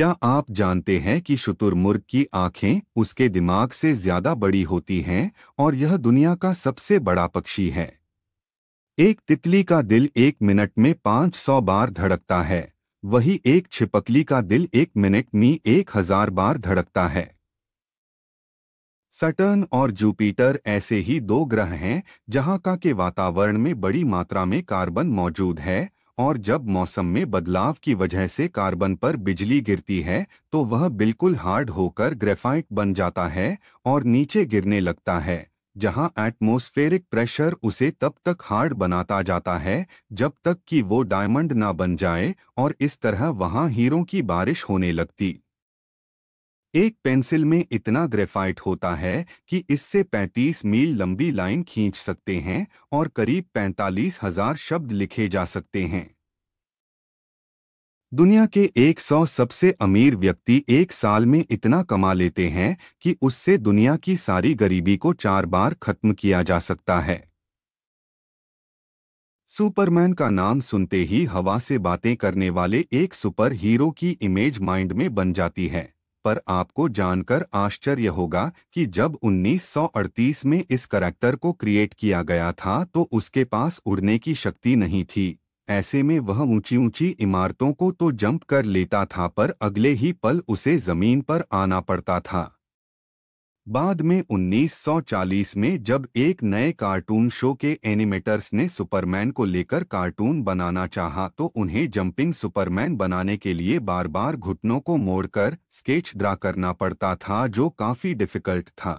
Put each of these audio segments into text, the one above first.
क्या आप जानते हैं कि शुतुरमुर्ग की आंखें उसके दिमाग से ज्यादा बड़ी होती हैं और यह दुनिया का सबसे बड़ा पक्षी है एक तितली का दिल एक मिनट में 500 बार धड़कता है वही एक छिपकली का दिल एक मिनट में एक हजार बार धड़कता है सटर्न और जुपिटर ऐसे ही दो ग्रह हैं जहां का के वातावरण में बड़ी मात्रा में कार्बन मौजूद है और जब मौसम में बदलाव की वजह से कार्बन पर बिजली गिरती है तो वह बिल्कुल हार्ड होकर ग्रेफाइट बन जाता है और नीचे गिरने लगता है जहां एटमोस्फेरिक प्रेशर उसे तब तक हार्ड बनाता जाता है जब तक कि वो डायमंड ना बन जाए और इस तरह वहां हीरों की बारिश होने लगती एक पेंसिल में इतना ग्रेफाइट होता है कि इससे 35 मील लंबी लाइन खींच सकते हैं और करीब पैंतालीस हजार शब्द लिखे जा सकते हैं दुनिया के 100 सबसे अमीर व्यक्ति एक साल में इतना कमा लेते हैं कि उससे दुनिया की सारी गरीबी को चार बार खत्म किया जा सकता है सुपरमैन का नाम सुनते ही हवा से बातें करने वाले एक सुपर हीरो की इमेज माइंड में बन जाती है पर आपको जानकर आश्चर्य होगा कि जब 1938 में इस करैक्टर को क्रिएट किया गया था तो उसके पास उड़ने की शक्ति नहीं थी ऐसे में वह ऊंची ऊंची इमारतों को तो जंप कर लेता था पर अगले ही पल उसे जमीन पर आना पड़ता था बाद में 1940 में जब एक नए कार्टून शो के एनिमेटर्स ने सुपरमैन को लेकर कार्टून बनाना चाहा तो उन्हें जंपिंग सुपरमैन बनाने के लिए बार बार घुटनों को मोड़कर स्केच ड्रा करना पड़ता था जो काफ़ी डिफिकल्ट था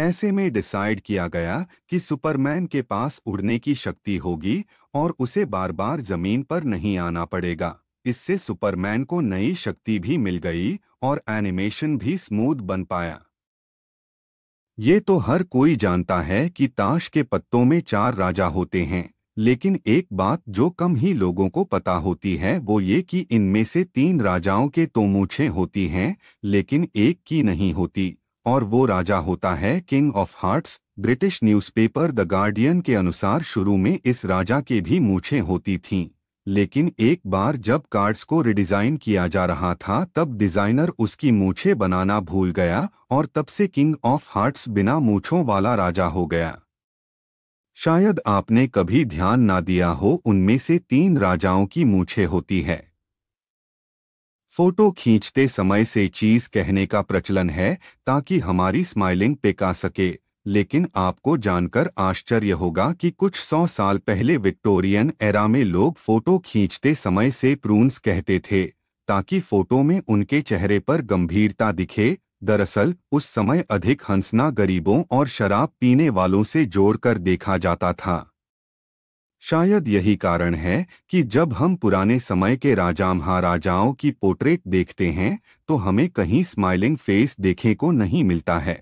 ऐसे में डिसाइड किया गया कि सुपरमैन के पास उड़ने की शक्ति होगी और उसे बार बार जमीन पर नहीं आना पड़ेगा इससे सुपरमैन को नई शक्ति भी मिल गई और एनिमेशन भी स्मूथ बन पाया ये तो हर कोई जानता है कि ताश के पत्तों में चार राजा होते हैं लेकिन एक बात जो कम ही लोगों को पता होती है वो ये कि इनमें से तीन राजाओं के तो मूछे होती हैं लेकिन एक की नहीं होती और वो राजा होता है king of hearts British newspaper the Guardian के अनुसार शुरू में इस राजा के भी मूछे होती थीं लेकिन एक बार जब कार्ड्स को रिडिजाइन किया जा रहा था तब डिजाइनर उसकी मूछे बनाना भूल गया और तब से किंग ऑफ हार्ट्स बिना मूछों वाला राजा हो गया शायद आपने कभी ध्यान ना दिया हो उनमें से तीन राजाओं की मूछे होती है फोटो खींचते समय से चीज कहने का प्रचलन है ताकि हमारी स्माइलिंग पिक आ सके लेकिन आपको जानकर आश्चर्य होगा कि कुछ सौ साल पहले विक्टोरियन एरा में लोग फोटो खींचते समय से प्रून्स कहते थे ताकि फोटो में उनके चेहरे पर गंभीरता दिखे दरअसल उस समय अधिक हंसना गरीबों और शराब पीने वालों से जोड़कर देखा जाता था शायद यही कारण है कि जब हम पुराने समय के राजा महाराजाओं की पोर्ट्रेट देखते हैं तो हमें कहीं स्माइलिंग फेस देखने को नहीं मिलता है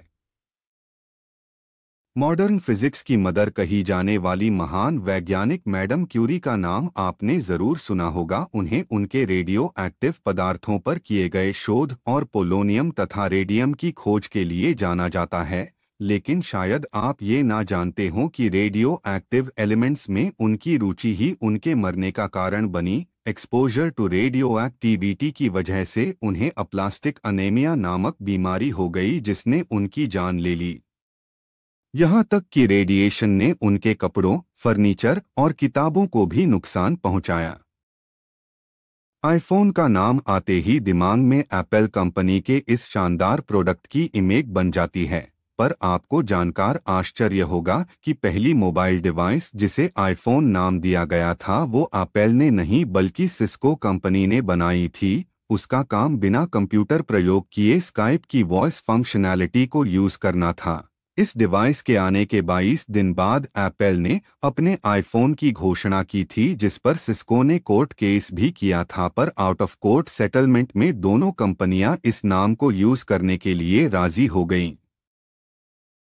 मॉडर्न फिजिक्स की मदर कही जाने वाली महान वैज्ञानिक मैडम क्यूरी का नाम आपने जरूर सुना होगा उन्हें उनके रेडियो एक्टिव पदार्थों पर किए गए शोध और पोलोनियम तथा रेडियम की खोज के लिए जाना जाता है लेकिन शायद आप ये ना जानते हों कि रेडियो एक्टिव एलिमेंट्स में उनकी रुचि ही उनके मरने का कारण बनी एक्सपोजर टू रेडियो एक्टिविटी की वजह से उन्हें अप्लास्टिक अनेमिया नामक बीमारी हो गई जिसने उनकी जान ले ली यहाँ तक कि रेडिएशन ने उनके कपड़ों फर्नीचर और किताबों को भी नुकसान पहुंचाया आईफोन का नाम आते ही दिमाग में एप्पल कंपनी के इस शानदार प्रोडक्ट की इमेज बन जाती है पर आपको जानकार आश्चर्य होगा कि पहली मोबाइल डिवाइस जिसे आईफोन नाम दिया गया था वो एप्पल ने नहीं बल्कि सिस्को कंपनी ने बनाई थी उसका काम बिना कंप्यूटर प्रयोग किए स्काइप की वॉइस फंक्शनैलिटी को यूज़ करना था इस डिवाइस के आने के 22 दिन बाद एप्पल ने अपने आईफोन की घोषणा की थी जिस पर सिस्को ने कोर्ट केस भी किया था पर आउट ऑफ कोर्ट सेटलमेंट में दोनों कंपनियां इस नाम को यूज करने के लिए राजी हो गईं